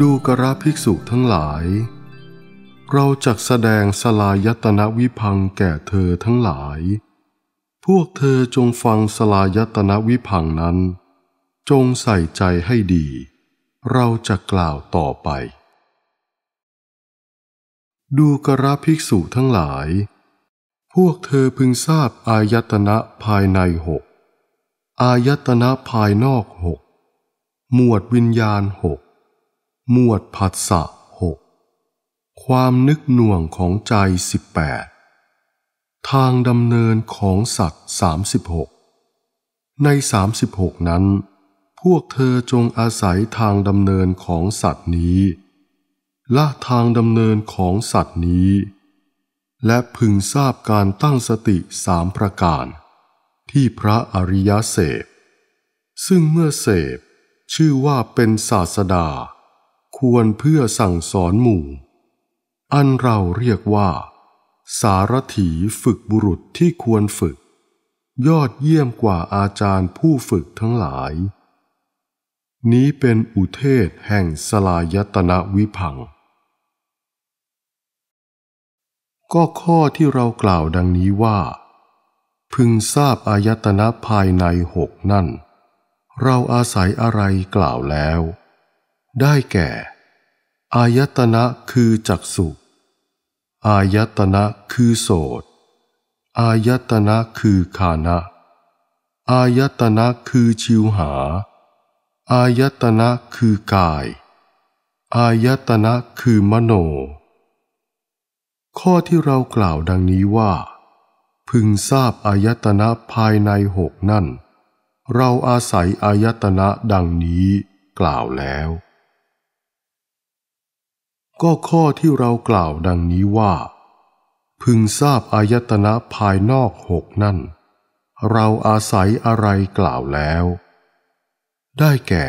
ดูกระภิกษุทั้งหลาย เราจะแสดงสลายตนะวิพังแก่เธอทั้งหลาย พวกเธอจงฟังสลายตนะวิพังนั้น จงใส่ใจให้ดี เราจะกล่าวต่อไป ดูกระภิกษุทั้งหลาย พวกเธอพึงทราบอายตนะภายในหก อายตนะภายนอกหก หมวดวิญญาณหกหมวดผัสสะหกความนึกหน่วงของใจสิบแปดทางดำเนินของสัตว์สามสิบหกในสามสิบหกนั้น พวกเธอจงอาศัยทางดำเนินของสัตว์นี้ ละทางดำเนินของสัตว์นี้ และพึงทราบการตั้งสติสามประการ ที่พระอริยเสพซึ่งเมื่อเสพชื่อว่าเป็นศาสดาควรเพื่อสั่งสอนหมู่ อันเราเรียกว่า สารถีฝึกบุรุษที่ควรฝึก ยอดเยี่ยมกว่าอาจารย์ผู้ฝึกทั้งหลาย นี้เป็นอุเทศแห่งสลายตนะวิพัง ก็ข้อที่เรากล่าวดังนี้ว่า พึงทราบอายตนะภายในหกนั่น เราอาศัยอะไรกล่าวแล้วได้แก่ อายตนะคือจักสุอายตนะคือโสตอายตนะคือคานะ อายตนะคือชิวหา อายตนะคือกาย อายตนะคือมโน ข้อที่เรากล่าวดังนี้ว่า พึงทราบอายตนะภายในหกนั่น เราอาศัยอายตนะดังนี้กล่าวแล้วก็ข้อที่เรากล่าวดังนี้ว่า พึงทราบอายตนะภายนอกหกนั่นเราอาศัยอะไรกล่าวแล้ว ได้แก่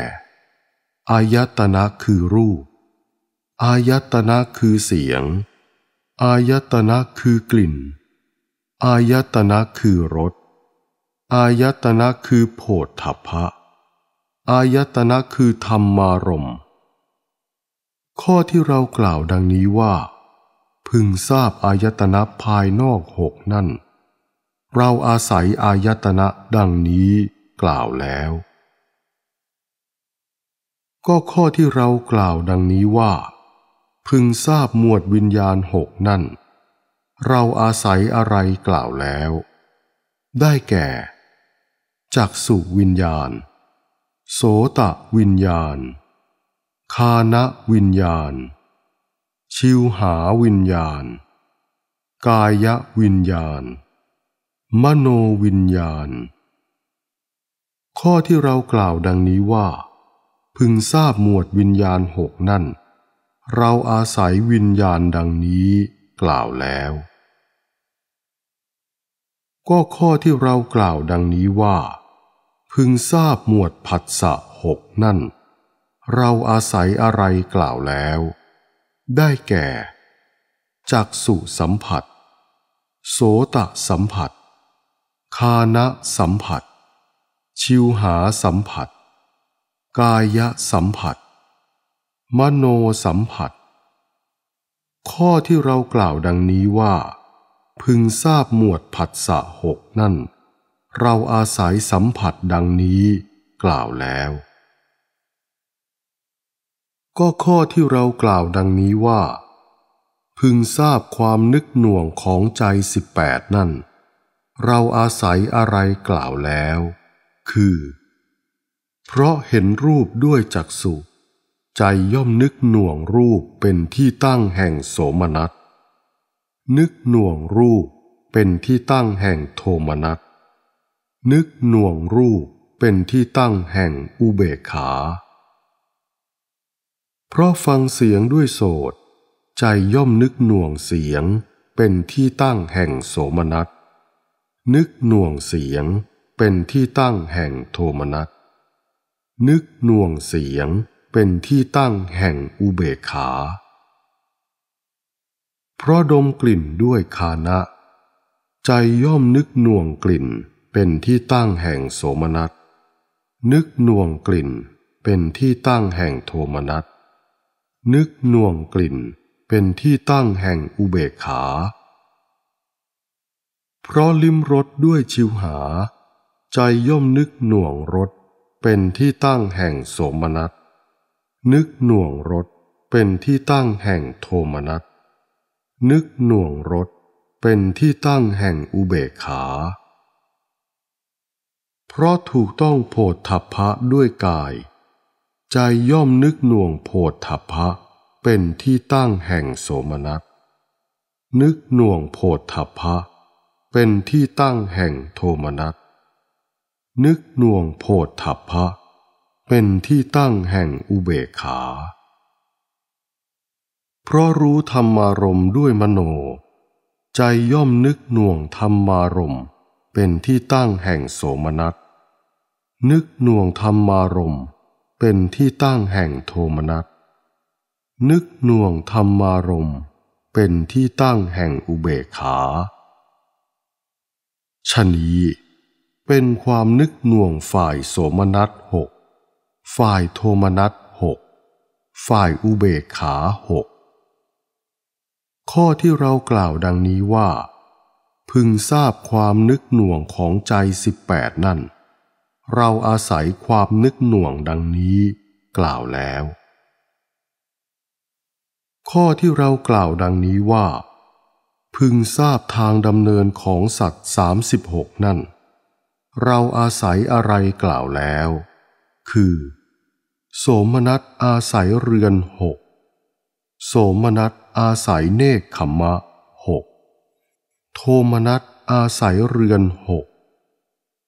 อายตนะคือรูปอายตนะคือเสียงอายตนะคือกลิ่นอายตนะคือรสอายตนะคือโผฏฐัพพะอายตนะคือธรรมารมณ์ข้อที่เรากล่าวดังนี้ว่า พึงทราบอายตนะภายนอกหกนั่น เราอาศัยอายตนะดังนี้กล่าวแล้ว ก็ข้อที่เรากล่าวดังนี้ว่า พึงทราบหมวดวิญญาณหกนั่น เราอาศัยอะไรกล่าวแล้ว ได้แก่ จักสุวิญญาณ โสตะวิญญาณคานะวิญญาณ ชิวหาวิญญาณ กายวิญญาณ มโนวิญญาณ ข้อที่เรากล่าวดังนี้ว่า พึงทราบหมวดวิญญาณหกนั่น เราอาศัยวิญญาณดังนี้กล่าวแล้ว ก็ข้อที่เรากล่าวดังนี้ว่า พึงทราบหมวดผัสสะหกนั่นเราอาศัยอะไรกล่าวแล้ว ได้แก่จากสุสัมผัส โสตสัมผัส คานะสัมผัส ชิวหาสัมผัส กายสัมผัส มโนสัมผัส ข้อที่เรากล่าวดังนี้ว่า พึงทราบหมวดผัสสะหกนั่น เราอาศัยสัมผัสดังนี้กล่าวแล้วก็ข้อที่เรากล่าวดังนี้ว่า พึงทราบความนึกหน่วงของใจสิบแปดนั่นเราอาศัยอะไรกล่าวแล้ว คือ เพราะเห็นรูปด้วยจักสุใจย่อมนึกหน่วงรูปเป็นที่ตั้งแห่งโสมนัสนึกหน่วงรูปเป็นที่ตั้งแห่งโทมนัสนึกหน่วงรูปเป็นที่ตั้งแห่งอุเบกขาเพราะฟังเสียงด้วยโสดใจย่อมนึกหน่วงเสียง เป็นที่ตั้งแห่งโสมนัส นึกหน่วงเสียงเป็นที่ตั้งแห่งโทมนัสนึกหน่วงเสียงเป็นที่ตั้งแห่งอุเบกขา เพราะดมกลิ่นด้วยคานะ ใจย่อมนึกหน่วงกลิ่นเป็นที่ตั้งแห่งโสมนัส นึกหน่วงกลิ่นเป็นที่ตั้งแห่งโทมนัสนึกน่วงกลิ่นเป็นที่ตั้งแห่งอุเบกขา เพราะลิ้มรสด้วยชิวหา ใจย่อมนึกหน่วงรสเป็นที่ตั้งแห่งโสมนัส นึกหน่วงรสเป็นที่ตั้งแห่งโทมนัส นึกหน่วงรสเป็นที่ตั้งแห่งอุเบกขา เพราะถูกต้องโพธฐัพพะด้วยกายใจย่อมนึกหน่วงโพธพะเป็นที่ตั้งแห่งโสมนัส นึกหน่วงโพธพะเป็นที่ตั้งแห่งโทมนัส นึกหน่วงโพธพะเป็นที่ตั้งแห่งอุเบกขา เพราะรู้ธรรมารมด้วยมโน ใจย่อมนึกหน่วงธรรมารมเป็นที่ตั้งแห่งโสมนัส นึกหน่วงธรรมารม์เป็นที่ตั้งแห่งโทมนัส นึกหน่วงธรรมารม เป็นที่ตั้งแห่งอุเบกขาชนีเป็นความนึกหน่วงฝ่ายโสมนัสหก ฝ่ายโทมนัสหก ฝ่ายอุเบกขาหก ข้อที่เรากล่าวดังนี้ว่า พึงทราบความนึกหน่วงของใจสิบแปดนั่นเราอาศัยความนึกหน่วงดังนี้กล่าวแล้ว ข้อที่เรากล่าวดังนี้ว่า พึงทราบทางดำเนินของสัตว์สามสิบหกนั่น เราอาศัยอะไรกล่าวแล้ว คือโสมนัสอาศัยเรือนหกโสมนัสอาศัยเนคขมะหกโทมนัสอาศัยเรือนหก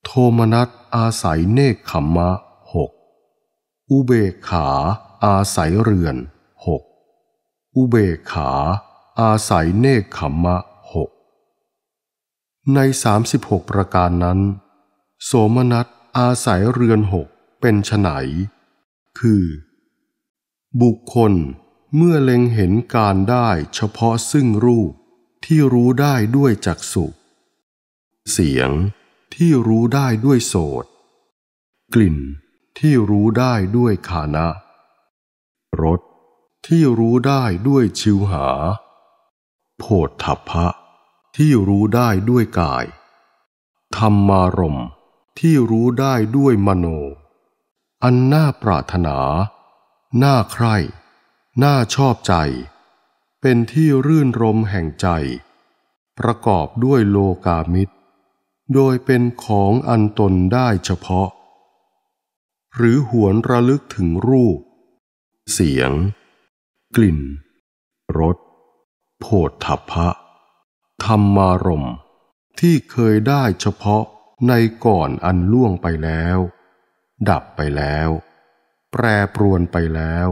โทมนัสอาศัยเนคขมมะหกอุเบกขาอาศัยเรือนหกอุเบกขาอาศัยเนคขมมะหกในสสามิบหกประการนั้น โสมนัสอาศัยเรือนหกเป็นไหน คือ บุคคลเมื่อเล็งเห็นการได้เฉพาะซึ่งรูปที่รู้ได้ด้วยจักสุเสียงที่รู้ได้ด้วยโสตกลิ่นที่รู้ได้ด้วยขานะรสที่รู้ได้ด้วยชิวหา โพธฐัพพะที่รู้ได้ด้วยกายธรรมารมที่รู้ได้ด้วยมโน อันน่าปรารถนา น่าใคร่ น่าชอบใจ เป็นที่รื่นรมแห่งใจ ประกอบด้วยโลกามิตรโดยเป็นของอันตนได้เฉพาะ หรือหวนระลึกถึงรูป เสียง กลิ่นรสโผฏฐัพพะ ธรรมารม ที่เคยได้เฉพาะในก่อนอันล่วงไปแล้ว ดับไปแล้ว แปรปรวนไปแล้ว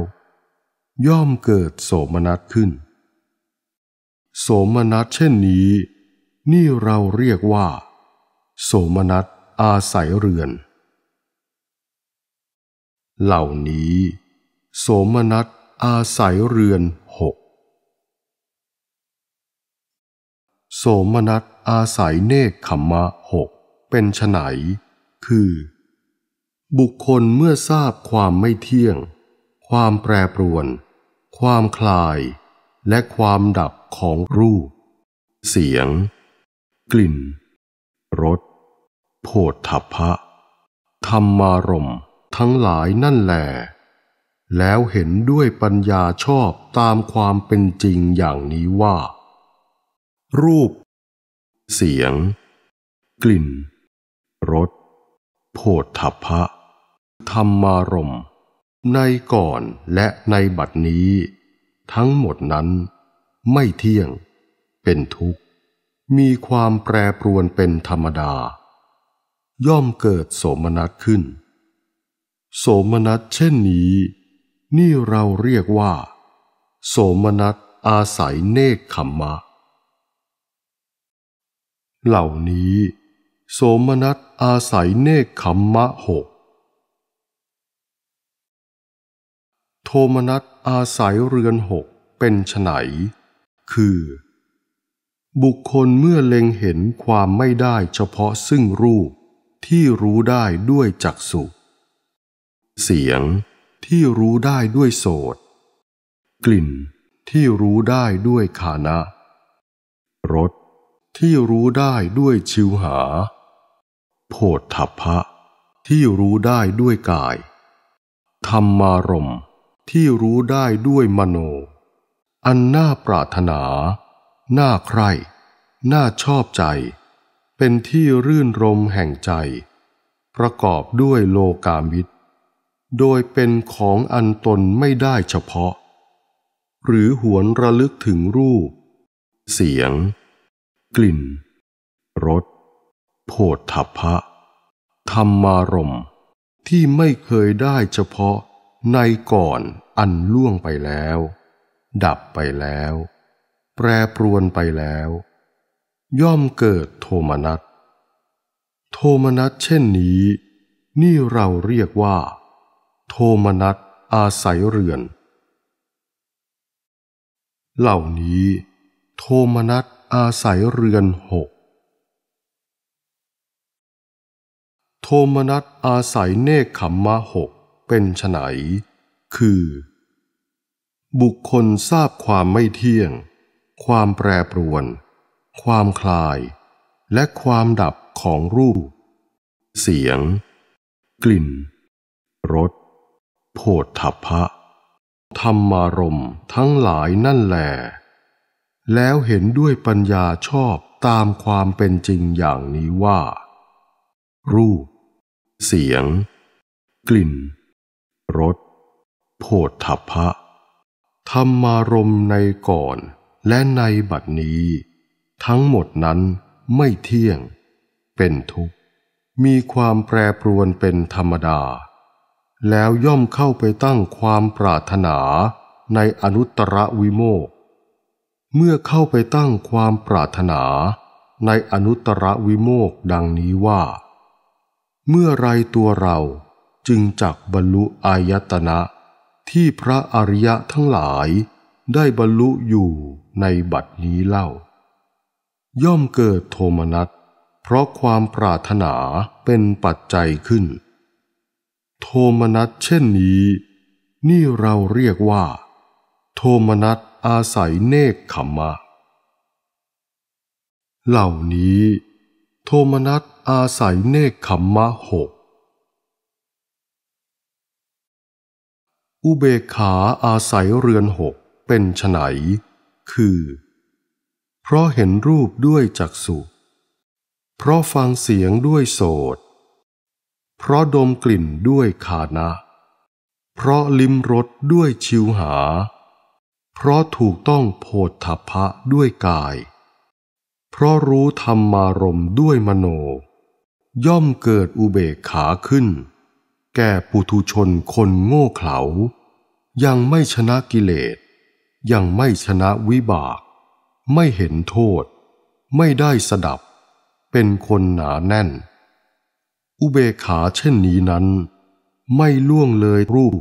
ย่อมเกิดโสมนัสขึ้นโสมนัสเช่นนี้ นี่เราเรียกว่าโสมนัสอาศัยเรือน เหล่านี้ โสมนัสอาศัยเรือนหก โสมนัสอาศัยเนคขมมะหกเป็นไฉนคือ บุคคลเมื่อทราบความไม่เที่ยง ความแปรปรวน ความคลาย และความดับของรูป เสียง กลิ่นรสโพธพะ ธรรมารมทั้งหลายนั่นแหลแล้วเห็นด้วยปัญญาชอบตามความเป็นจริงอย่างนี้ว่า รูป เสียง กลิ่น รสโพธพะธรรมารมในก่อนและในบัดนี้ ทั้งหมดนั้นไม่เที่ยงเป็นทุกข์มีความแปรปรวนเป็นธรรมดา ย่อมเกิดโสมนัสขึ้นโสมนัสเช่นนี้ นี่เราเรียกว่า โสมนัสอาศัยเนคขมมะ เหล่านี้ โสมนัสอาศัยเนคขมมะหกโทมนัสอาศัยเรือนหกเป็นไฉนคือบุคคลเมื่อเล็งเห็นความไม่ได้เฉพาะซึ่งรูปที่รู้ได้ด้วยจักสุเสียงที่รู้ได้ด้วยโสตกลิ่นที่รู้ได้ด้วยขานะรสที่รู้ได้ด้วยชิวหาโพธพพะที่รู้ได้ด้วยกายธรรมารมที่รู้ได้ด้วยมโน อันน่าปรารถนาน่าใคร่น่าชอบใจ เป็นที่รื่นรมแห่งใจ ประกอบด้วยโลกามิตรโดยเป็นของอันตนไม่ได้เฉพาะ หรือหวนระลึกถึงรูป เสียง กลิ่น รสโผฏฐัพพะ ธรรมารม ที่ไม่เคยได้เฉพาะในก่อนอันล่วงไปแล้ว ดับไปแล้วแปรปรวนไปแล้ว ย่อมเกิดโทมนัสโทมนัสเช่นนี้ นี่เราเรียกว่า โทมนัสอาศัยเรือน เหล่านี้ โทมนัสอาศัยเรือนหกโทมนัสอาศัยเนคขมมะหกเป็นไฉนคือ บุคคลทราบความไม่เที่ยงความแปรปรวน ความคลาย และความดับของรูป เสียง กลิ่น รสโผฏฐัพพะ ธรรมารมทั้งหลายนั่นแหลแล้วเห็นด้วยปัญญาชอบตามความเป็นจริงอย่างนี้ว่า รูป เสียง กลิ่น รสโผฏฐัพพะ ธรรมารมในก่อนและในบัดนี้ ทั้งหมดนั้นไม่เที่ยง เป็นทุกข์มีความแปรปรวนเป็นธรรมดา แล้วย่อมเข้าไปตั้งความปรารถนาในอนุตตรวิโมก เมื่อเข้าไปตั้งความปรารถนาในอนุตตรวิโมกดังนี้ว่า เมื่อไรตัวเราจึงจักบรรลุอายตนะที่พระอริยะทั้งหลายได้บรรลุอยู่ในบัดนี้เล่า ย่อมเกิดโทมนัส เพราะความปรารถนาเป็นปัจจัยขึ้น โทมนัสเช่นนี้ นี่เราเรียกว่า โทมนัสอาศัยเนกขมมะ เหล่านี้ โทมนัสอาศัยเนกขมมะหกอุเบกขาอาศัยเรือนหกเป็นไฉนคือ เพราะเห็นรูปด้วยจักษุเพราะฟังเสียงด้วยโสต เพราะดมกลิ่นด้วยคานะ เพราะลิ้มรสด้วยชิวหา เพราะถูกต้องโพธพะด้วยกาย เพราะรู้ธรรมารมด้วยมโน ย่อมเกิดอุเบกขาขึ้น แก่ปุถุชนคนโง่เขลายังไม่ชนะกิเลสยังไม่ชนะวิบาก ไม่เห็นโทษ ไม่ได้สดับเป็นคนหนาแน่น อุเบกขาเช่นนี้นั้น ไม่ล่วงเลยรูป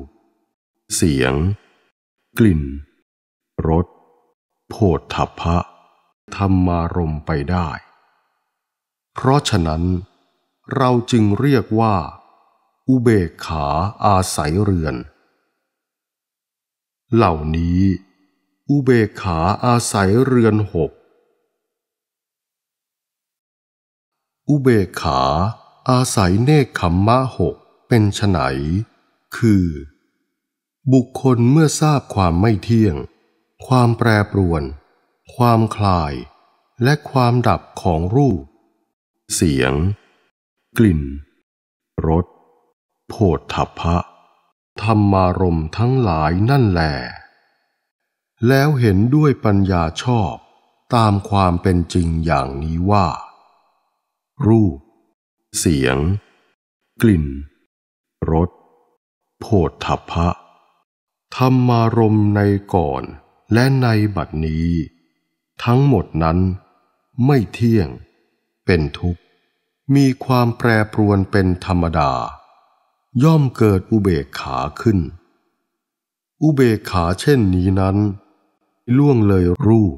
เสียง กลิ่นรสโผฏฐัพพะธรรมารมไปได้ เพราะฉะนั้น เราจึงเรียกว่าอุเบกขาอาศัยเรือน เหล่านี้อุเบกขาอาศัยเรือนหก อุเบกขาอาศัยเนคขมมะหกเป็นฉไนคือ บุคคลเมื่อทราบความไม่เที่ยง ความแปรปรวน ความคลาย และความดับของรูป เสียง กลิ่น รสโผฏฐัพพะ ธรรมารมทั้งหลายนั่นแหละแล้วเห็นด้วยปัญญาชอบตามความเป็นจริงอย่างนี้ว่า รูป เสียง กลิ่นรสโผฏฐัพพะธรรมารมในก่อนและในบัดนี้ ทั้งหมดนั้นไม่เที่ยง เป็นทุกข์ มีความแปรปรวนเป็นธรรมดา ย่อมเกิดอุเบกขาขึ้น อุเบกขาเช่นนี้นั้นล่วงเลยรูป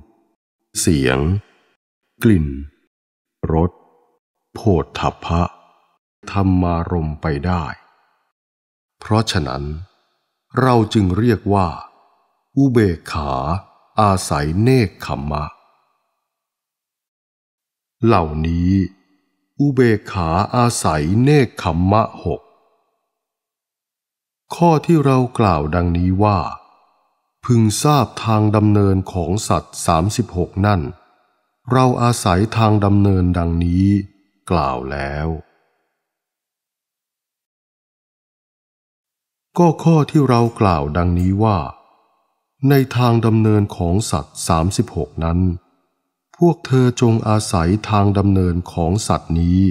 เสียง กลิ่น รสโพธพะ ธรรมารมไปได้ เพราะฉะนั้น เราจึงเรียกว่า อุเบกขาอาศัยเนคขมมะ เหล่านี้ อุเบกขาอาศัยเนคขมมะหก ข้อที่เรากล่าวดังนี้ว่าพึงทราบทางดำเนินของสัตว์ส6ามิบหกนั่น เราอาศัยทางดำเนินดังนี้กล่าวแล้ว ก็ข้อที่เรากล่าวดังนี้ว่า ในทางดำเนินของสัตว์ส6ามิบหกนั้น พวกเธอจงอาศัยทางดำเนินของสัตว์นี้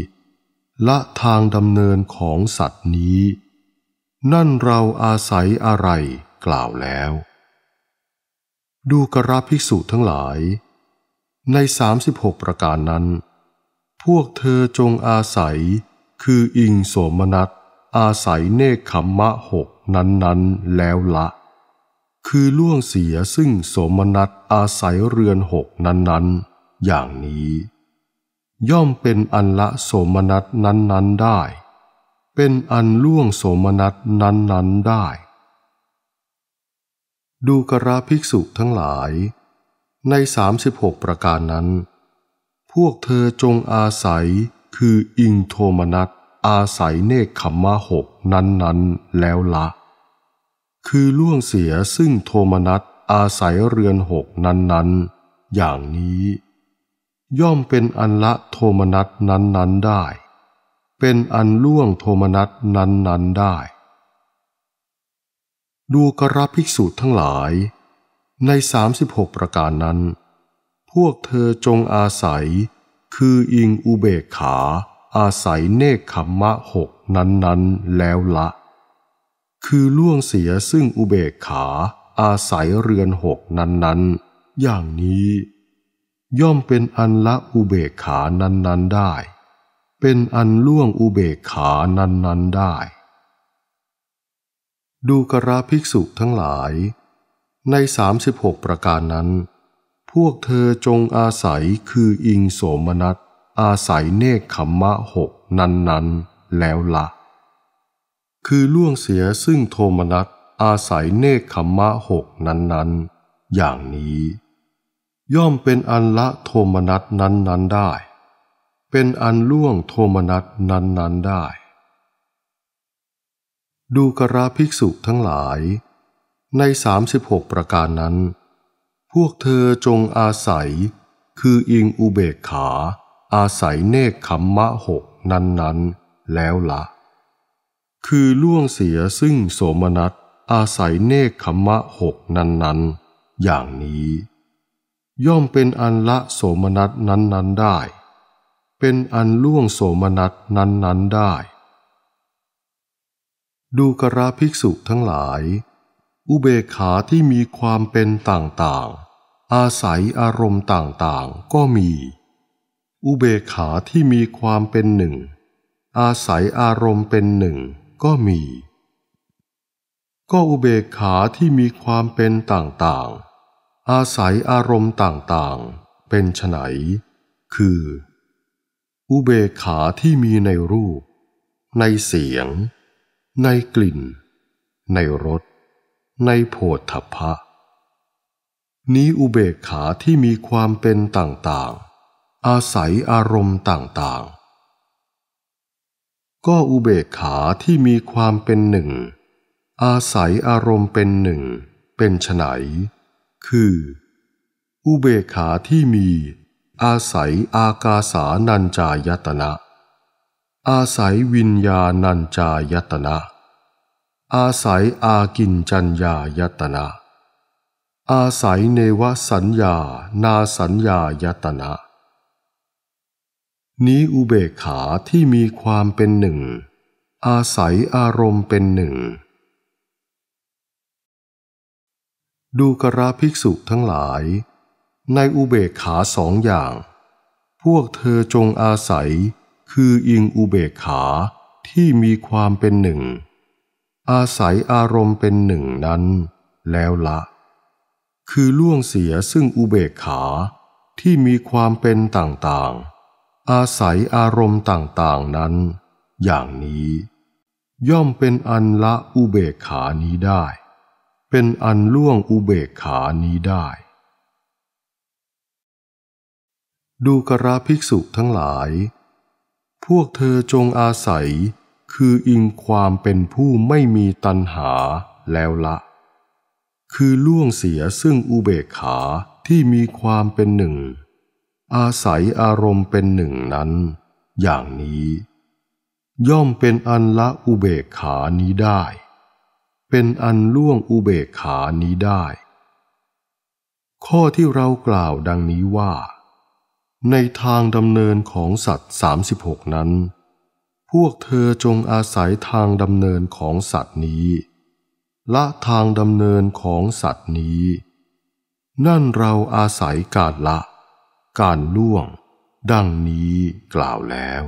และทางดำเนินของสัตว์นี้ นั่นเราอาศัยอะไรกล่าวแล้วดูกราภิกษุทั้งหลายใน 36 ประการนั้น พวกเธอจงอาศัยคืออิงโสมนัสอาศัยเนคขมมะหกนั้น ๆแล้วละ คือล่วงเสียซึ่งโสมนัสอาศัยเรือนหกนั้น ๆ อย่างนี้ ย่อมเป็นอันละโสมนัสนั้น ๆได้ เป็นอันล่วงโสมนัสนั้น ๆได้ดูกราภิกษุทั้งหลาย ใน 36 ประการนั้น พวกเธอจงอาศัยคืออิงโทมนัสอาศัยเนคขมมะหกนั้น ๆ แล้วละ คือล่วงเสียซึ่งโทมนัสอาศัยเรือนหกนั้น ๆ อย่างนี้ ย่อมเป็นอันละโทมนัสนั้นๆได้ เป็นอันล่วงโทมนัสนั้น ๆได้ดูกระภิกษุทั้งหลาย ใน 36 ประการนั้น พวกเธอจงอาศัย คืออิงอุเบกขา อาศัยเนคขมมะหกนั้น ๆ แล้วละ คือล่วงเสียซึ่งอุเบกขาอาศัยเรือนหกนั้นๆ อย่างนี้ ย่อมเป็นอันละอุเบกขานั้น ๆได้ เป็นอันล่วงอุเบกขานั้น ๆได้ดูกราภิกษุทั้งหลาย ใน 36 ประการนั้น พวกเธอจงอาศัยคืออิงโสมนัสอาศัยเนคขมมะหกนั้น ๆ แล้วละ คือล่วงเสียซึ่งโทมนัสอาศัยเนคขมมะหกนั้น ๆ อย่างนี้ ย่อมเป็นอันละโทมนัสนั้น ๆได้เป็นอันล่วงโทมนัสนั้น ๆได้ดูกราภิกษุทั้งหลาย ใน 36 ประการนั้น พวกเธอจงอาศัย คืออิงอุเบกขา อาศัยเนกขมมะหกนั้น ๆ แล้วละคือล่วงเสียซึ่งโสมนัสอาศัยเนคขมะหกนั้น ๆ อย่างนี้ ย่อมเป็นอันละโสมนัสนั้น ๆ ได้ เป็นอันล่วงโสมนัสนั้น ๆ ได้ดูกราภิกษุทั้งหลาย อุเบกขาที่มีความเป็นต่างๆ อาศัยอารมณ์ต่างๆ ก็มี อุเบกขาที่มีความเป็นหนึ่ง อาศัยอารมณ์เป็นหนึ่งก็มี ก็อุเบกขาที่มีความเป็นต่างๆ อาศัยอารมณ์ต่างๆ เป็นไนคือ อุเบกขาที่มีในรูป ในเสียงในกลิ่น ในรสในโผฏฐัพพะ นี้อุเบกขาที่มีความเป็นต่าง ๆ อาศัยอารมณ์ต่าง ๆ ก็อุเบกขาที่มีความเป็นหนึ่ง อาศัยอารมณ์เป็นหนึ่ง เป็นไฉนคือ อุเบกขาที่มี อาศัยอากาสานัญจายตนะอาศัยวิญญาณัญจายตนะอาศัยอากินจัญญายตนะอาศัยเนวสัญญานาสัญญายตนะนี้อุเบกขาที่มีความเป็นหนึ่ง อาศัยอารมณ์เป็นหนึ่งดูกราภิกษุทั้งหลาย ในอุเบกขาสองอย่าง พวกเธอจงอาศัยคืออิงอุเบกขาที่มีความเป็นหนึ่งอาศัยอารมณ์เป็นหนึ่งนั้นแล้วละคือล่วงเสียซึ่งอุเบกขาที่มีความเป็นต่างๆ อาศัยอารมณ์ต่าง ๆนั้น อย่างนี้ ย่อมเป็นอันละอุเบกขานี้ได้ เป็นอันล่วงอุเบกขานี้ได้ ดูกระภิกษุทั้งหลายพวกเธอจงอาศัย คืออิงความเป็นผู้ไม่มีตัณหาแล้วละ คือล่วงเสียซึ่งอุเบกขาที่มีความเป็นหนึ่ง อาศัยอารมณ์เป็นหนึ่งนั้นอย่างนี้ ย่อมเป็นอันละอุเบกขานี้ได้ เป็นอันล่วงอุเบกขานี้ได้ ข้อที่เรากล่าวดังนี้ว่าในทางดำเนินของสัตว์36 นั้น พวกเธอจงอาศัยทางดำเนินของสัตว์นี้ ละทางดำเนินของสัตว์นี้ นั่นเราอาศัยการละ การล่วง ดังนี้กล่าวแล้ว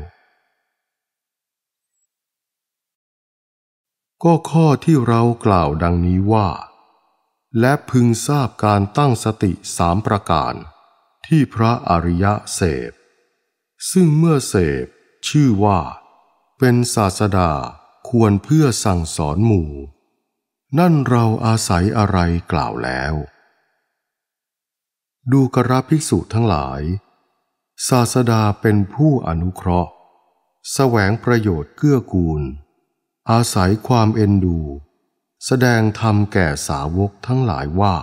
ก็ข้อที่เรากล่าวดังนี้ว่า และพึงทราบการตั้งสติสามประการที่พระอริยะเสพ ซึ่งเมื่อเสพชื่อว่า เป็นศาสดาควรเพื่อสั่งสอนหมู่ นั่นเราอาศัยอะไรกล่าวแล้ว ดูกระภิกษุทั้งหลาย ศาสดาเป็นผู้อนุเคราะห์ แสวงประโยชน์เกื้อกูล อาศัยความเอ็นดู แสดงธรรมแก่สาวกทั้งหลายว่า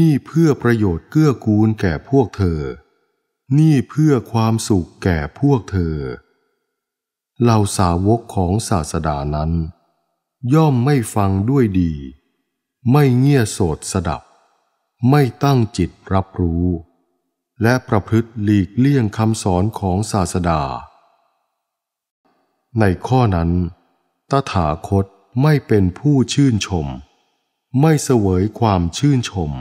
นี่เพื่อประโยชน์เกื้อกูลแก่พวกเธอ นี่เพื่อความสุขแก่พวกเธอเหล่าสาวกของศาสดานั้น ย่อมไม่ฟังด้วยดี ไม่เงี่ยโสดสดับ ไม่ตั้งจิตรับรู้ และประพฤติหลีกเลี่ยงคำสอนของศาสดา ในข้อนั้น ตถาคตไม่เป็นผู้ชื่นชม ไม่เสวยความชื่นชม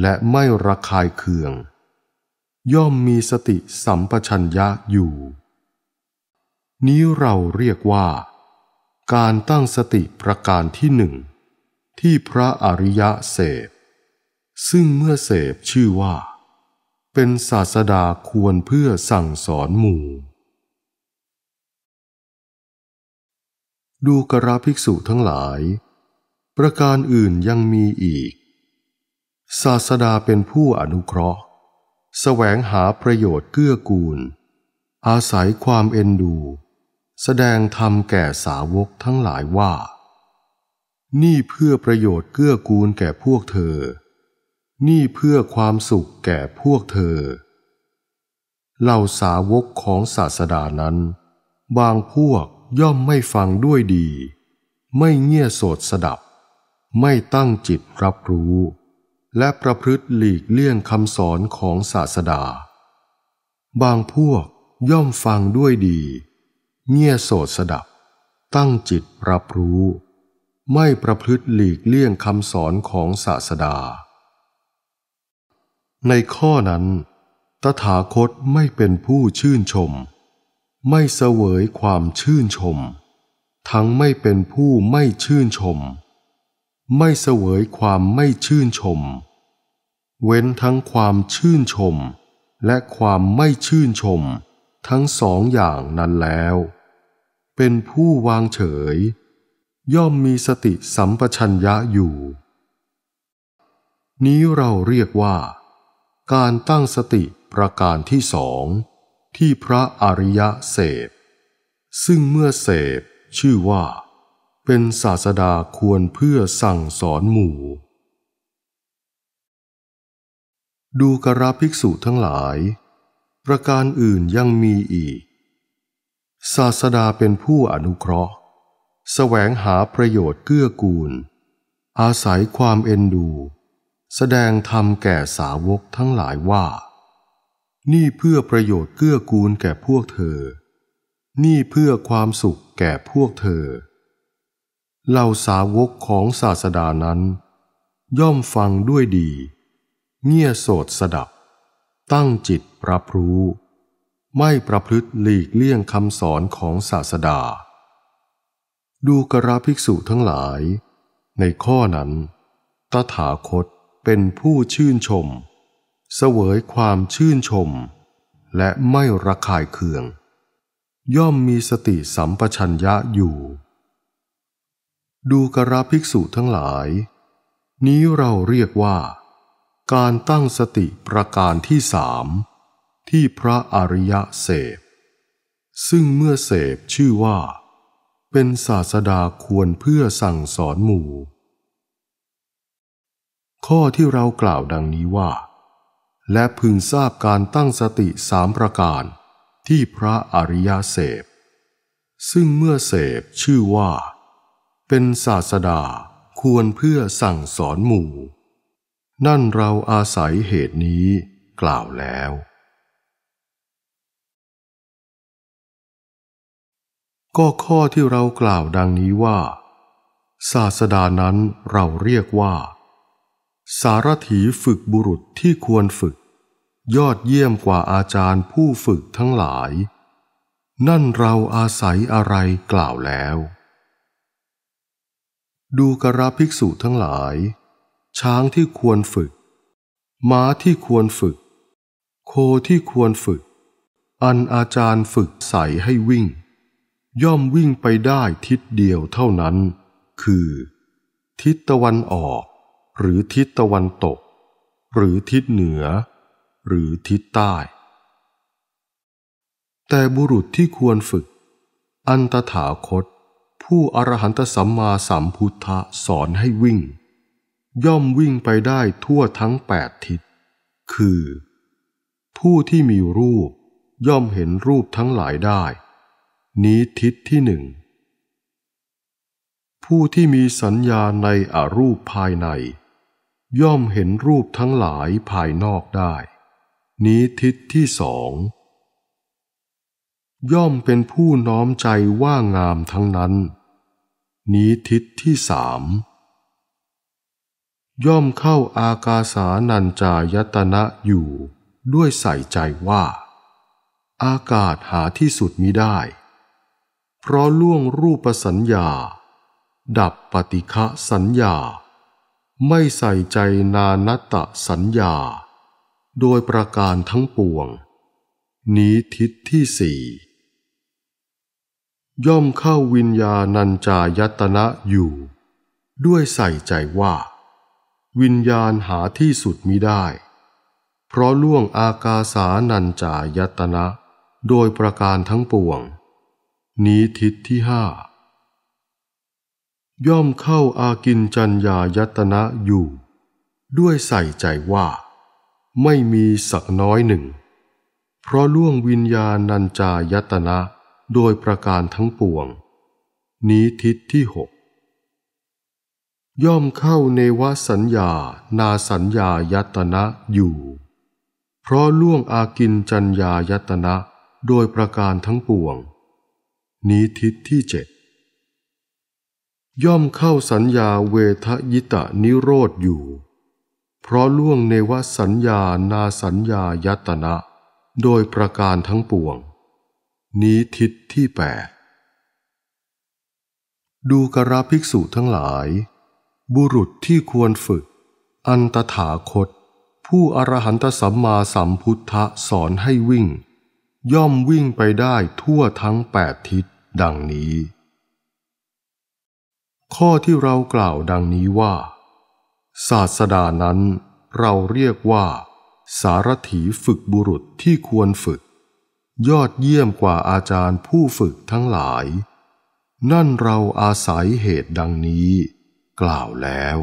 และไม่ระคายเคือง ย่อมมีสติสัมปชัญญะอยู่ นี้เราเรียกว่า การตั้งสติประการที่หนึ่ง ที่พระอริยะเสพ ซึ่งเมื่อเสพชื่อว่า เป็นศาสดาควรเพื่อสั่งสอนหมู่ ดูกระภิกษุทั้งหลาย ประการอื่นยังมีอีกศาสดาเป็นผู้อนุเคราะห์ แสวงหาประโยชน์เกื้อกูล อาศัยความเอ็นดู แสดงธรรมแก่สาวกทั้งหลายว่า นี่เพื่อประโยชน์เกื้อกูลแก่พวกเธอ นี่เพื่อความสุขแก่พวกเธอ เหล่าสาวกของศาสดานั้น บางพวกย่อมไม่ฟังด้วยดี ไม่เงี่ยโสดสดับ ไม่ตั้งจิตรับรู้และประพฤติหลีกเลี่ยงคำสอนของศาสดา บางพวกย่อมฟังด้วยดี เงี่ยโสดสดับ ตั้งจิตรับรู้ ไม่ประพฤติหลีกเลี่ยงคำสอนของศาสดา ในข้อนั้น ตถาคตไม่เป็นผู้ชื่นชม ไม่เสวยความชื่นชม ทั้งไม่เป็นผู้ไม่ชื่นชมไม่เสวยความไม่ชื่นชม เว้นทั้งความชื่นชมและความไม่ชื่นชม ทั้งสองอย่างนั้นแล้ว เป็นผู้วางเฉย ย่อมมีสติสัมปชัญญะอยู่ นี้เราเรียกว่า การตั้งสติประการที่สอง ที่พระอริยะเสพซึ่งเมื่อเสพชื่อว่าเป็นศาสดาควรเพื่อสั่งสอนหมู่ ดูกราภิกษุทั้งหลาย ประการอื่นยังมีอีก ศาสดาเป็นผู้อนุเคราะห์ แสวงหาประโยชน์เกื้อกูล อาศัยความเอ็นดู แสดงธรรมแก่สาวกทั้งหลายว่า นี่เพื่อประโยชน์เกื้อกูลแก่พวกเธอ นี่เพื่อความสุขแก่พวกเธอเหล่าสาวกของศาสดานั้น ย่อมฟังด้วยดี เงี่ยโสดสดับ ตั้งจิตรับรู้ไม่ประพฤติหลีกเลี่ยงคำสอนของศาสดา ดูกราภิกษุทั้งหลาย ในข้อนั้น ตถาคตเป็นผู้ชื่นชม เสวยความชื่นชม และไม่ระคายเคือง ย่อมมีสติสัมปชัญญะอยู่ดูกระภิกษุทั้งหลาย นี้เราเรียกว่า การตั้งสติประการที่สาม ที่พระอริยะเสพซึ่งเมื่อเสพชื่อว่า เป็นศาสดาควรเพื่อสั่งสอนหมู่ ข้อที่เรากล่าวดังนี้ว่า และพึงทราบการตั้งสติสามประการที่พระอริยเสพซึ่งเมื่อเสพชื่อว่าเป็นศาสดาควรเพื่อสั่งสอนหมู่ นั่นเราอาศัยเหตุนี้กล่าวแล้ว ก็ข้อที่เรากล่าวดังนี้ว่า ศาสดานั้นเราเรียกว่า สารถีฝึกบุรุษที่ควรฝึก ยอดเยี่ยมกว่าอาจารย์ผู้ฝึกทั้งหลาย นั่นเราอาศัยอะไรกล่าวแล้วดูกระภิกษุทั้งหลาย ช้างที่ควรฝึก ม้าที่ควรฝึก โคที่ควรฝึก อันอาจารย์ฝึกใส่ให้วิ่ง ย่อมวิ่งไปได้ทิศเดียวเท่านั้น คือ ทิศตะวันออก หรือทิศตะวันตก หรือทิศเหนือ หรือทิศใต้ แต่บุรุษที่ควรฝึก อันตถาคตผู้อรหันตสัมมาสัมพุทธะสอนให้วิ่ง ย่อมวิ่งไปได้ทั่วทั้งแปดทิศคือ ผู้ที่มีรูปย่อมเห็นรูปทั้งหลายได้นี้ทิศที่หนึ่งผู้ที่มีสัญญาในอรูปภายใน ย่อมเห็นรูปทั้งหลายภายนอกได้นี้ทิศที่สองย่อมเป็นผู้น้อมใจว่างามทั้งนั้น นี้ทิศที่สาม ย่อมเข้าอากาสานัญจายตนะอยู่ด้วยใส่ใจว่า อากาศหาที่สุดมิได้ เพราะล่วงรูปสัญญา ดับปฏิฆะสัญญา ไม่ใส่ใจนานัตตสัญญา โดยประการทั้งปวง นี้ทิศที่สี่ย่อมเข้าวิญญาณัญจายตนะอยู่ ด้วยใส่ใจว่า วิญญาณหาที่สุดมิได้ เพราะล่วงอากาสานัญจายตนะ โดยประการทั้งปวงนี้ทิศที่ห้าย่อมเข้าอากินจัญญายตนะอยู่ ด้วยใส่ใจว่า ไม่มีสักน้อยหนึ่ง เพราะล่วงวิญญาณัญจายตนะโดยประการทั้งปวงนี้ทิศที่หกย่อมเข้าเนวสัญญา นาสัญญายตนะอยู่ เพราะล่วงอากินจัญญายตนะโดยประการทั้งปวงนี้ทิศที่เจ็ดย่อมเข้าสัญญาเวทยิตะนิโรธอยู่ เพราะล่วงเนวสัญญานาสัญญายตนะโดยประการทั้งปวงนี้ทิศที่แปดดูกราภิกษุทั้งหลาย บุรุษที่ควรฝึก อันตถาคต ผู้อรหันตสัมมาสัมพุทธะสอนให้วิ่ง ย่อมวิ่งไปได้ทั่วทั้งแปดทิศดังนี้ ข้อที่เรากล่าวดังนี้ว่า ศาสดานั้น เราเรียกว่า สารถีฝึกบุรุษที่ควรฝึกยอดเยี่ยมกว่าอาจารย์ผู้ฝึกทั้งหลาย นั่นเราอาศัยเหตุดังนี้กล่าวแล้ว